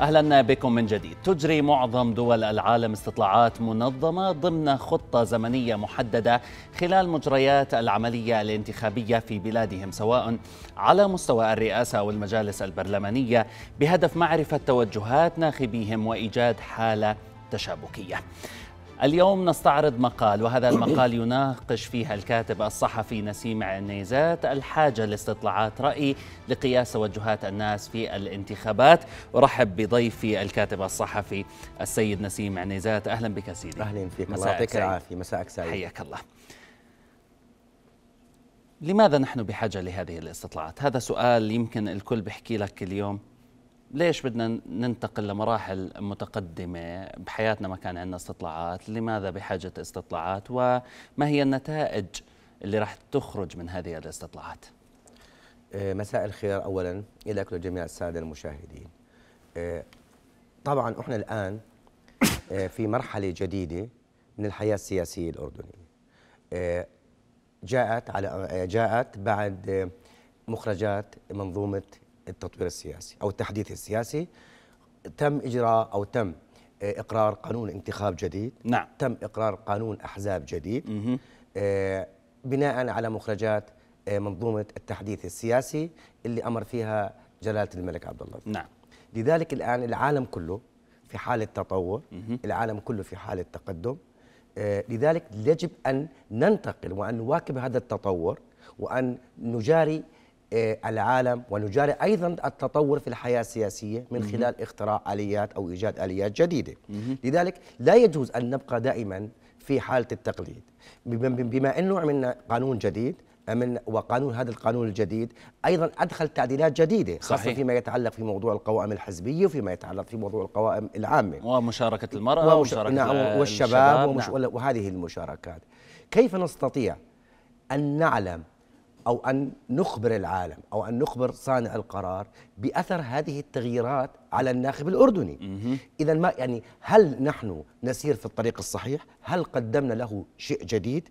اهلا بكم من جديد تجري معظم دول العالم استطلاعات منظمه ضمن خطه زمنيه محدده خلال مجريات العمليه الانتخابيه في بلادهم سواء على مستوى الرئاسه او المجالس البرلمانيه بهدف معرفه توجهات ناخبيهم وايجاد حاله تشابكيه اليوم نستعرض مقال وهذا المقال يناقش فيها الكاتب الصحفي نسيم عنيزات الحاجة لاستطلاعات رأي لقياس وجهات الناس في الانتخابات ورحب بضيفي الكاتب الصحفي السيد نسيم عنيزات أهلا بك سيدي أهلا فيك الله يعطيك العافية مساءك سعيد حياك الله لماذا نحن بحاجة لهذه الاستطلاعات؟ هذا سؤال يمكن الكل بحكي لك اليوم ليش بدنا ننتقل لمراحل متقدمة بحياتنا ما كان عندنا استطلاعات لماذا بحاجة استطلاعات وما هي النتائج اللي راح تخرج من هذه الاستطلاعات آه، مساء الخير أولا كل ولجميع السادة المشاهدين آه، طبعا احنا الآن آه، في مرحلة جديدة من الحياة السياسية الأردنية جاءت على جاءت بعد مخرجات منظومة التطوير السياسي أو التحديث السياسي تم إجراء أو تم آه، إقرار قانون انتخاب جديد نعم. تم إقرار قانون أحزاب جديد آه، بناء على مخرجات آه، منظومة التحديث السياسي اللي أمر فيها جلالة الملك عبد الله نعم لذلك الآن العالم كله في حالة تطور مه. العالم كله في حالة تقدم لذلك يجب أن ننتقل وأن نواكب هذا التطور وأن نجاري آه، العالم ونجاري ايضا التطور في الحياه السياسيه من خلال اختراع اليات او ايجاد اليات جديده لذلك لا يجوز ان نبقى دائما في حاله التقليد بما انه عملنا قانون جديد من وقانون هذا القانون الجديد ايضا ادخل تعديلات جديده خاصه صحيح. فيما يتعلق في موضوع القوائم الحزبيه وفيما يتعلق في موضوع القوائم العامه ومشاركه المراه ومشاركه نعم والشباب نعم. وهذه المشاركات كيف نستطيع ان نعلم او ان نخبر العالم او ان نخبر صانع القرار باثر هذه التغييرات على الناخب الاردني اذا ما يعني هل نحن نسير في الطريق الصحيح هل قدمنا له شيء جديد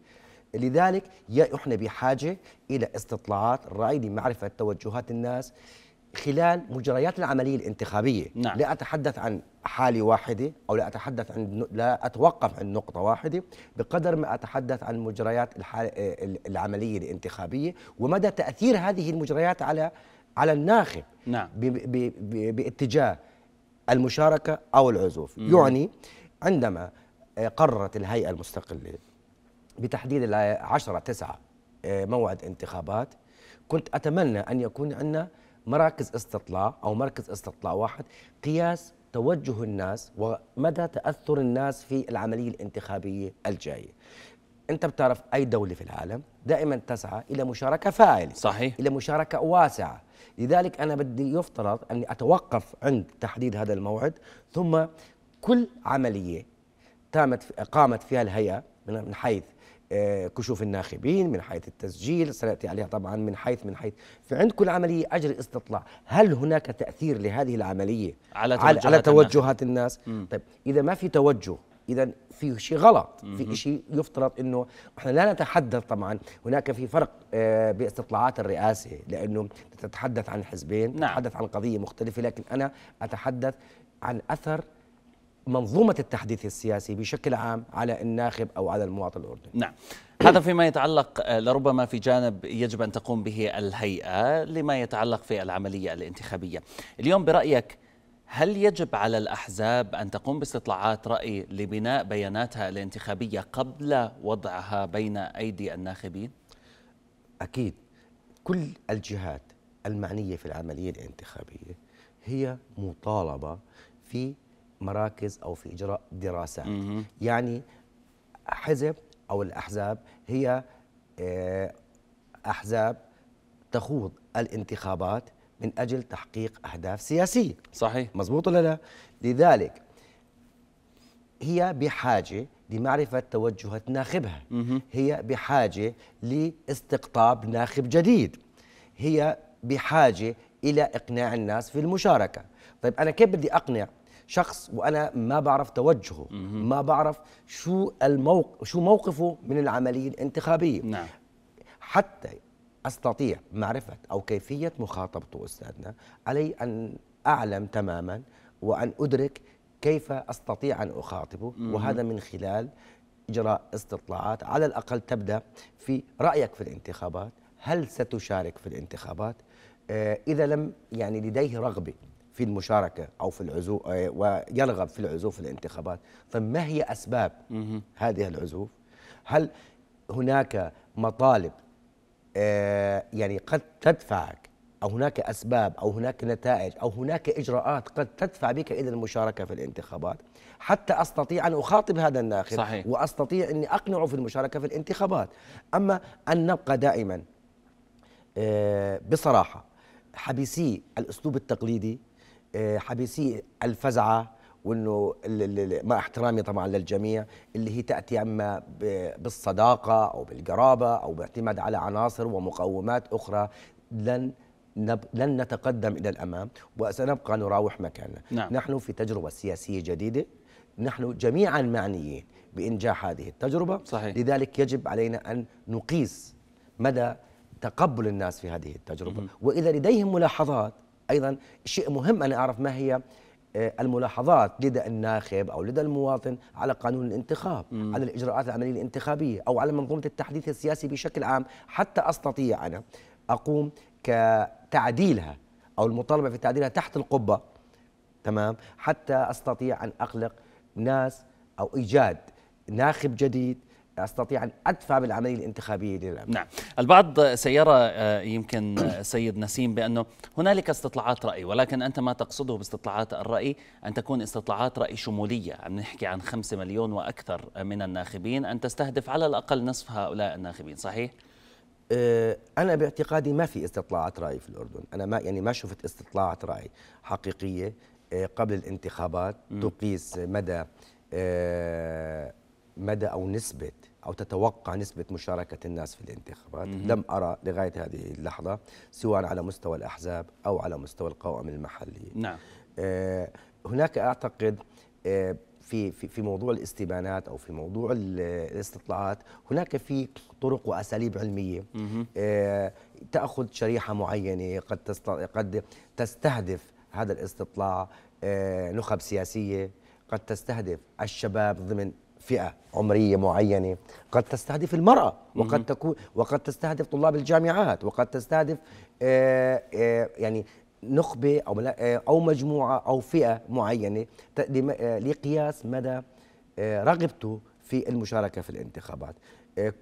لذلك احنا بحاجه الى استطلاعات الراي لمعرفه توجهات الناس خلال مجريات العملية الانتخابية نعم. لا أتحدث عن حالة واحدة أو لا أتحدث عن لا أتوقف عن نقطة واحدة بقدر ما أتحدث عن مجريات آه، العملية الانتخابية ومدى تأثير هذه المجريات على على الناخب نعم. ب... ب... ب... باتجاه المشاركة أو العزوف مم. يعني عندما آه، قررت الهيئة المستقلة بتحديد العشرة تسعة آه، موعد انتخابات كنت أتمنى أن يكون عندنا مراكز استطلاع او مركز استطلاع واحد قياس توجه الناس ومدى تاثر الناس في العمليه الانتخابيه الجايه. انت بتعرف اي دوله في العالم دائما تسعى الى مشاركه فاعله صحيح الى مشاركه واسعه لذلك انا بدي يفترض اني اتوقف عند تحديد هذا الموعد ثم كل عمليه تامت قامت فيها الهيئه من حيث آه، كشوف الناخبين من حيث التسجيل سناتي عليها طبعا من حيث من حيث في عند كل عمليه اجر استطلاع هل هناك تاثير لهذه العمليه على توجهات, على توجهات الناس, الناس؟ طيب اذا ما في توجه اذا في شيء غلط في شيء يفترض انه احنا لا نتحدث طبعا هناك في فرق آه، باستطلاعات الرئاسه لانه تتحدث عن حزبين نعم. تتحدث عن قضيه مختلفه لكن انا اتحدث عن اثر منظومة التحديث السياسي بشكل عام على الناخب أو على المواطن الأردني نعم هذا فيما يتعلق آه، لربما في جانب يجب أن تقوم به الهيئة لما يتعلق في العملية الانتخابية اليوم برأيك هل يجب على الأحزاب أن تقوم باستطلاعات رأي لبناء بياناتها الانتخابية قبل وضعها بين أيدي الناخبين؟ أكيد كل الجهات المعنية في العملية الانتخابية هي مطالبة في مراكز او في اجراء دراسات يعني حزب او الاحزاب هي آه، احزاب تخوض الانتخابات من اجل تحقيق اهداف سياسيه صحيح مزبوط ولا لا لذلك هي بحاجه لمعرفة توجهات ناخبها هي بحاجة لاستقطاب ناخب جديد هي بحاجة إلى إقناع الناس في المشاركة طيب أنا كيف بدي أقنع شخص وانا ما بعرف توجهه ما بعرف شو الموقف شو موقفه من العمليه الانتخابيه نعم. حتى استطيع معرفه او كيفيه مخاطبته استاذنا علي ان اعلم تماما وان ادرك كيف استطيع ان اخاطبه وهذا من خلال اجراء استطلاعات على الاقل تبدا في رايك في الانتخابات هل ستشارك في الانتخابات آه، اذا لم يعني لديه رغبه في المشاركه او في العزوف آه، ويرغب في العزوف في الانتخابات فما هي اسباب هذه العزوف هل هناك مطالب آه، يعني قد تدفعك او هناك اسباب او هناك نتائج او هناك اجراءات قد تدفع بك الى المشاركه في الانتخابات حتى استطيع ان اخاطب هذا الناخب صحيح. واستطيع اني اقنعه في المشاركه في الانتخابات اما ان نبقى دائما آه، بصراحه حبيسي الاسلوب التقليدي آه، حبيسي الفزعه وانه مع احترامي طبعا للجميع اللي هي تاتي اما بالصداقه او بالقرابه او باعتماد على عناصر ومقومات اخرى لن نب... لن نتقدم الى الامام وسنبقى نراوح مكاننا نعم. نحن في تجربه سياسيه جديده نحن جميعا معنيين بانجاح هذه التجربه صحيح. لذلك يجب علينا ان نقيس مدى تقبل الناس في هذه التجربه -م. واذا لديهم ملاحظات ايضا شيء مهم ان اعرف ما هي آه، الملاحظات لدى الناخب او لدى المواطن على قانون الانتخاب، مم. على الاجراءات العمليه الانتخابيه او على منظومه التحديث السياسي بشكل عام حتى استطيع انا اقوم كتعديلها او المطالبه في تعديلها تحت القبه تمام حتى استطيع ان اقلق ناس او ايجاد ناخب جديد استطيع ان ادفع بالعمليه الانتخابيه للامام. نعم، البعض سيرى آه، يمكن سيد نسيم بانه هنالك استطلاعات راي ولكن انت ما تقصده باستطلاعات الراي ان تكون استطلاعات راي شموليه، عم نحكي عن 5 مليون واكثر من الناخبين، ان تستهدف على الاقل نصف هؤلاء الناخبين، صحيح؟ آه، أنا باعتقادي ما في استطلاعات رأي في الأردن، أنا ما يعني ما شفت استطلاعات رأي حقيقية آه، قبل الانتخابات تقيس مدى مدى أو نسبة أو تتوقع نسبة مشاركة الناس في الانتخابات مم. لم أرى لغاية هذه اللحظة سواء على مستوى الأحزاب أو على مستوى القوائم المحلية نعم. آه، هناك أعتقد آه، في في في موضوع الاستبانات او في موضوع الاستطلاعات هناك في طرق واساليب علميه آه، تاخذ شريحه معينه قد قد تستهدف هذا الاستطلاع نخب سياسيه قد تستهدف الشباب ضمن فئه عمريه معينه قد تستهدف المراه وقد تكون وقد تستهدف طلاب الجامعات وقد تستهدف آه، آه، يعني نخبه او آه، او مجموعه او فئه معينه لقياس مدى رغبته في المشاركه في الانتخابات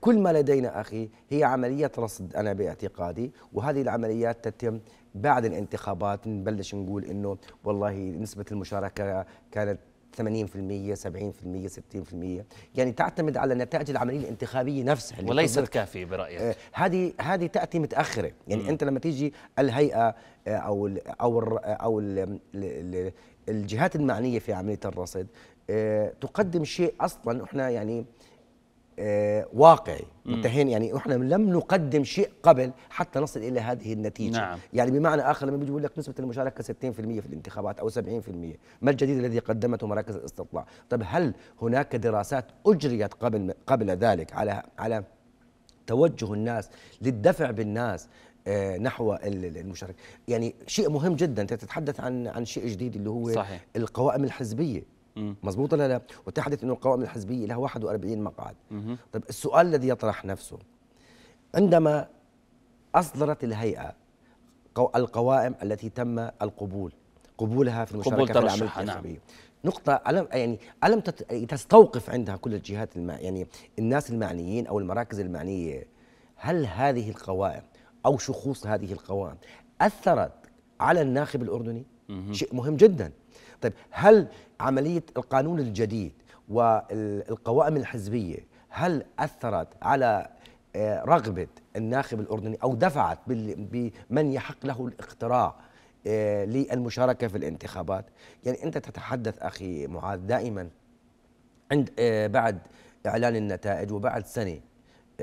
كل ما لدينا اخي هي عمليه رصد انا باعتقادي وهذه العمليات تتم بعد الانتخابات نبلش نقول انه والله نسبه المشاركه كانت 80% 70% 60% يعني تعتمد على نتائج العمليه الانتخابيه نفسها اللي وليست كافيه برايك آه، هذه هذه تاتي متاخره يعني م. انت لما تيجي الهيئه آه، او الـ او الـ او الـ الجهات المعنيه في عمليه الرصد آه، تقدم شيء اصلا احنا يعني آه، واقعي متهين يعني احنا لم نقدم شيء قبل حتى نصل الى هذه النتيجه نعم. يعني بمعنى اخر لما بيجي لك نسبه المشاركه 60% في الانتخابات او 70% ما الجديد الذي قدمته مراكز الاستطلاع طب هل هناك دراسات اجريت قبل قبل ذلك على على توجه الناس للدفع بالناس آه، نحو المشاركه يعني شيء مهم جدا انت تتحدث عن عن شيء جديد اللي هو صحيح. القوائم الحزبيه مضبوط ولا لا وتحدث انه القوائم الحزبية لها 41 مقعد مم. طيب السؤال الذي يطرح نفسه عندما أصدرت الهيئة القوائم التي تم القبول قبولها في المشاركة في العمل الحزبي نعم. نقطة ألم يعني ألم يعني تستوقف عندها كل الجهات الم... يعني الناس المعنيين أو المراكز المعنية هل هذه القوائم أو شخوص هذه القوائم أثرت على الناخب الأردني؟ مم. شيء مهم جداً طيب هل عملية القانون الجديد والقوائم الحزبية هل أثرت على آه، رغبة الناخب الأردني أو دفعت بمن يحق له الاقتراع آه، للمشاركة في الانتخابات يعني أنت تتحدث أخي معاذ دائما عند آه، بعد إعلان النتائج وبعد سنة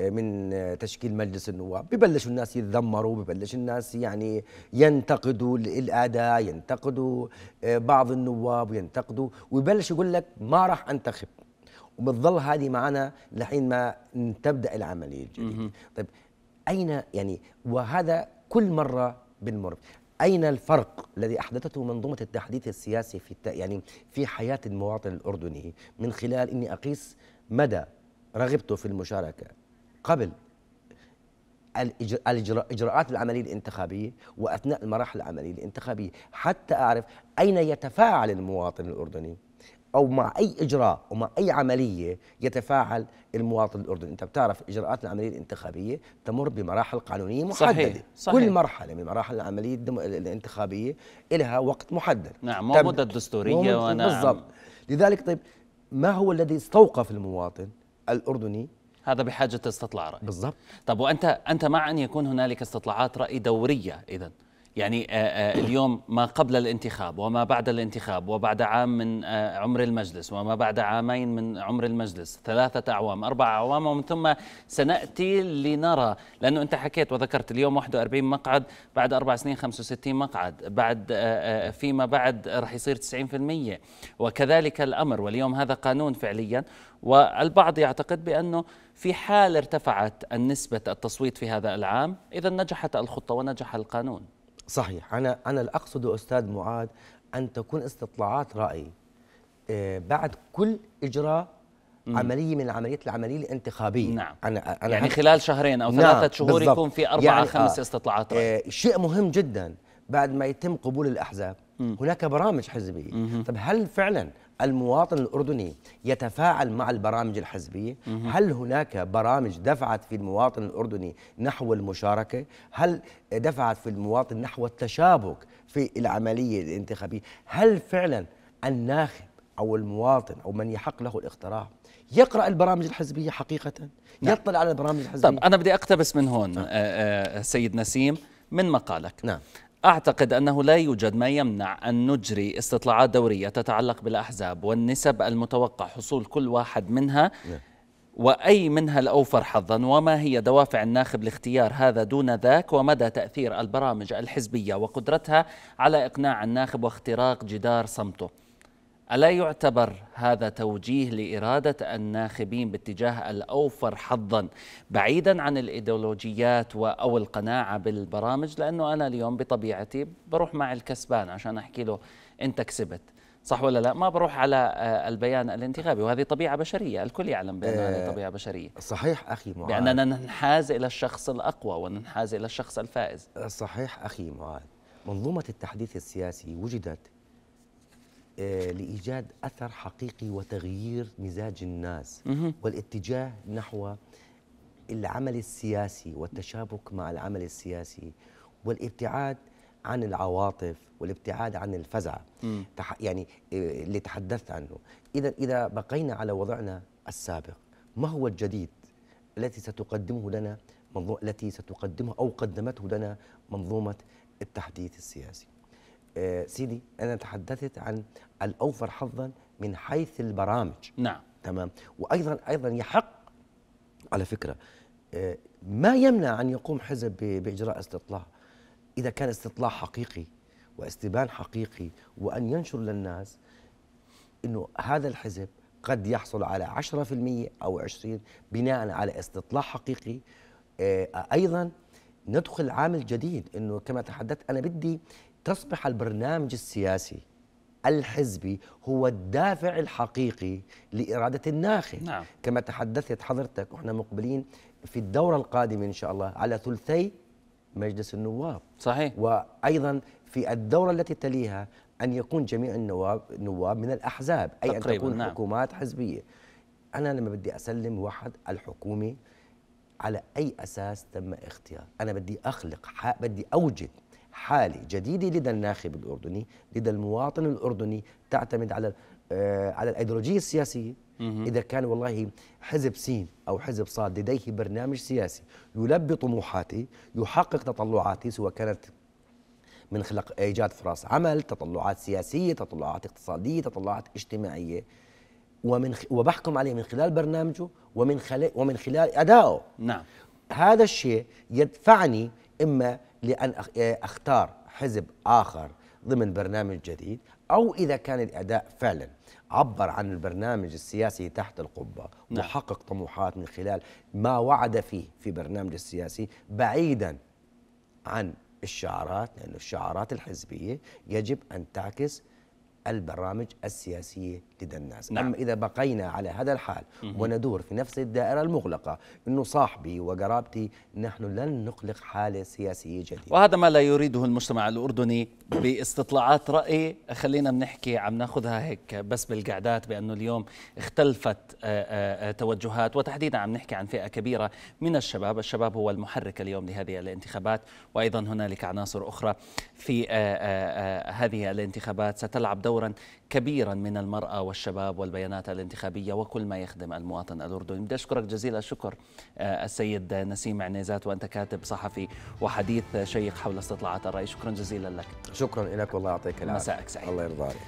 من تشكيل مجلس النواب ببلشوا الناس يتذمروا ببلش الناس يعني ينتقدوا الاداء ينتقدوا آه، بعض النواب وينتقدوا ويبلش يقول لك ما راح انتخب وبتظل هذه معنا لحين ما تبدا العمليه الجديده طيب اين يعني وهذا كل مره بنمر أين الفرق الذي أحدثته منظومة التحديث السياسي في يعني في حياة المواطن الأردني من خلال إني أقيس مدى رغبته في المشاركة قبل الاجراءات العمليه الانتخابيه واثناء المراحل العمليه الانتخابيه حتى اعرف اين يتفاعل المواطن الاردني او مع اي اجراء ومع اي عمليه يتفاعل المواطن الاردني، انت بتعرف اجراءات العمليه الانتخابيه تمر بمراحل قانونيه محدده صحيح. صحيح. كل مرحله من مراحل العمليه الانتخابيه لها وقت محدد نعم مو مده دستوريه ونعم بالضبط لذلك طيب ما هو الذي استوقف المواطن الاردني هذا بحاجه استطلاع راي بالضبط طب وانت انت مع ان يكون هنالك استطلاعات راي دوريه اذا يعني آه، آه، اليوم ما قبل الانتخاب وما بعد الانتخاب وبعد عام من آه، عمر المجلس وما بعد عامين من عمر المجلس ثلاثة أعوام أربعة أعوام ومن ثم سنأتي لنرى لأنه أنت حكيت وذكرت اليوم 41 مقعد بعد أربع سنين 65 مقعد بعد فيما بعد رح يصير 90% وكذلك الأمر واليوم هذا قانون فعليا والبعض يعتقد بأنه في حال ارتفعت النسبة التصويت في هذا العام إذا نجحت الخطة ونجح القانون صحيح انا انا اللي اقصده استاذ معاذ ان تكون استطلاعات راي آه، بعد كل اجراء مم. عمليه من العمليات العمليه الانتخابيه نعم. انا انا يعني خلال شهرين او نعم، ثلاثه شهور بالزبط. يكون في أربعة يعني خمس آه. استطلاعات راي آه شيء مهم جدا بعد ما يتم قبول الاحزاب مم. هناك برامج حزبيه مم. طب هل فعلا المواطن الأردني يتفاعل مع البرامج الحزبية؟ هل هناك برامج دفعت في المواطن الأردني نحو المشاركة؟ هل دفعت في المواطن نحو التشابك في العملية الانتخابية؟ هل فعلا الناخب أو المواطن أو من يحق له الاقتراع يقرأ البرامج الحزبية حقيقة؟ نعم. يطلع على البرامج الحزبية؟ طب أنا بدي أقتبس من هون نعم. سيد نسيم من مقالك نعم أعتقد أنه لا يوجد ما يمنع أن نجري استطلاعات دورية تتعلق بالأحزاب والنسب المتوقع حصول كل واحد منها نعم. وأي منها الأوفر حظا وما هي دوافع الناخب لاختيار هذا دون ذاك ومدى تأثير البرامج الحزبية وقدرتها على إقناع الناخب واختراق جدار صمته ألا يعتبر هذا توجيه لإرادة الناخبين باتجاه الأوفر حظا بعيدا عن الإيديولوجيات أو القناعة بالبرامج لأنه أنا اليوم بطبيعتي بروح مع الكسبان عشان أحكي له أنت كسبت صح ولا لا ما بروح على آه، البيان الانتخابي وهذه طبيعة بشرية الكل يعلم بأن هذه آه، طبيعة بشرية صحيح أخي معاذ بأننا ننحاز إلى الشخص الأقوى وننحاز إلى الشخص الفائز آه، صحيح أخي معاذ منظومة التحديث السياسي وجدت آه، لايجاد اثر حقيقي وتغيير مزاج الناس والاتجاه نحو العمل السياسي والتشابك مع العمل السياسي والابتعاد عن العواطف والابتعاد عن الفزعه يعني آه، اللي تحدثت عنه اذا اذا بقينا على وضعنا السابق ما هو الجديد التي ستقدمه لنا التي ستقدمه او قدمته لنا منظومه التحديث السياسي آه، سيدي انا تحدثت عن الاوفر حظا من حيث البرامج نعم تمام وايضا ايضا يحق على فكره آه، ما يمنع ان يقوم حزب باجراء استطلاع اذا كان استطلاع حقيقي واستبان حقيقي وان ينشر للناس انه هذا الحزب قد يحصل على 10% او 20 بناء على استطلاع حقيقي آه، ايضا ندخل عامل جديد انه كما تحدثت انا بدي تصبح البرنامج السياسي الحزبي هو الدافع الحقيقي لإرادة الناخب نعم. كما تحدثت حضرتك ونحن مقبلين في الدورة القادمة إن شاء الله على ثلثي مجلس النواب صحيح وأيضا في الدورة التي تليها أن يكون جميع النواب نواب من الأحزاب أي أن تكون نعم. حكومات حزبية أنا لما بدي أسلم واحد الحكومة على أي أساس تم اختيار أنا بدي أخلق بدي أوجد حالي جديد لدى الناخب الأردني لدى المواطن الأردني تعتمد على آه، على الأيديولوجية السياسية إذا كان والله حزب سين أو حزب صاد لديه برنامج سياسي يلبي طموحاتي يحقق تطلعاتي سواء كانت من خلق إيجاد فرص عمل تطلعات سياسية تطلعات اقتصادية تطلعات اجتماعية ومن وبحكم عليه من خلال برنامجه ومن خلال ومن خلال ادائه نعم هذا الشيء يدفعني اما لأن أختار حزب آخر ضمن برنامج جديد أو إذا كان الأداء فعلا عبر عن البرنامج السياسي تحت القبة نعم. وحقق طموحات من خلال ما وعد فيه في برنامج السياسي بعيدا عن الشعارات لأن الشعارات الحزبية يجب أن تعكس البرامج السياسية لدى الناس نعم. أما إذا بقينا على هذا الحال وندور في نفس الدائرة المغلقة أنه صاحبي وقرابتي نحن لن نخلق حالة سياسية جديدة وهذا ما لا يريده المجتمع الأردني باستطلاعات رأي خلينا بنحكي عم ناخذها هيك بس بالقعدات بأنه اليوم اختلفت آه، آه، آه، توجهات وتحديدا عم نحكي عن فئة كبيرة من الشباب الشباب هو المحرك اليوم لهذه الانتخابات وأيضا هنالك عناصر أخرى في هذه الانتخابات ستلعب دور دورا كبيرا من المرأة والشباب والبيانات الانتخابية وكل ما يخدم المواطن الأردني بدي أشكرك جزيل الشكر آه، السيد نسيم عنيزات وأنت كاتب صحفي وحديث شيق حول استطلاعات الرأي شكرا جزيلا لك شكرا لك والله يعطيك العافية مساءك سعيد الله يرضى عليك